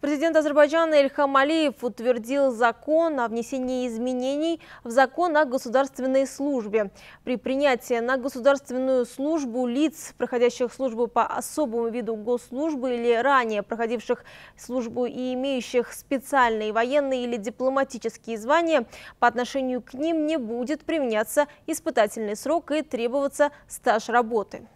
Президент Азербайджана Эльхам Алиев утвердил закон о внесении изменений в закон о государственной службе. При принятии на государственную службу лиц, проходящих службу по особому виду госслужбы или ранее проходивших службу и имеющих специальные военные или дипломатические звания, по отношению к ним не будет применяться испытательный срок и требоваться стаж работы.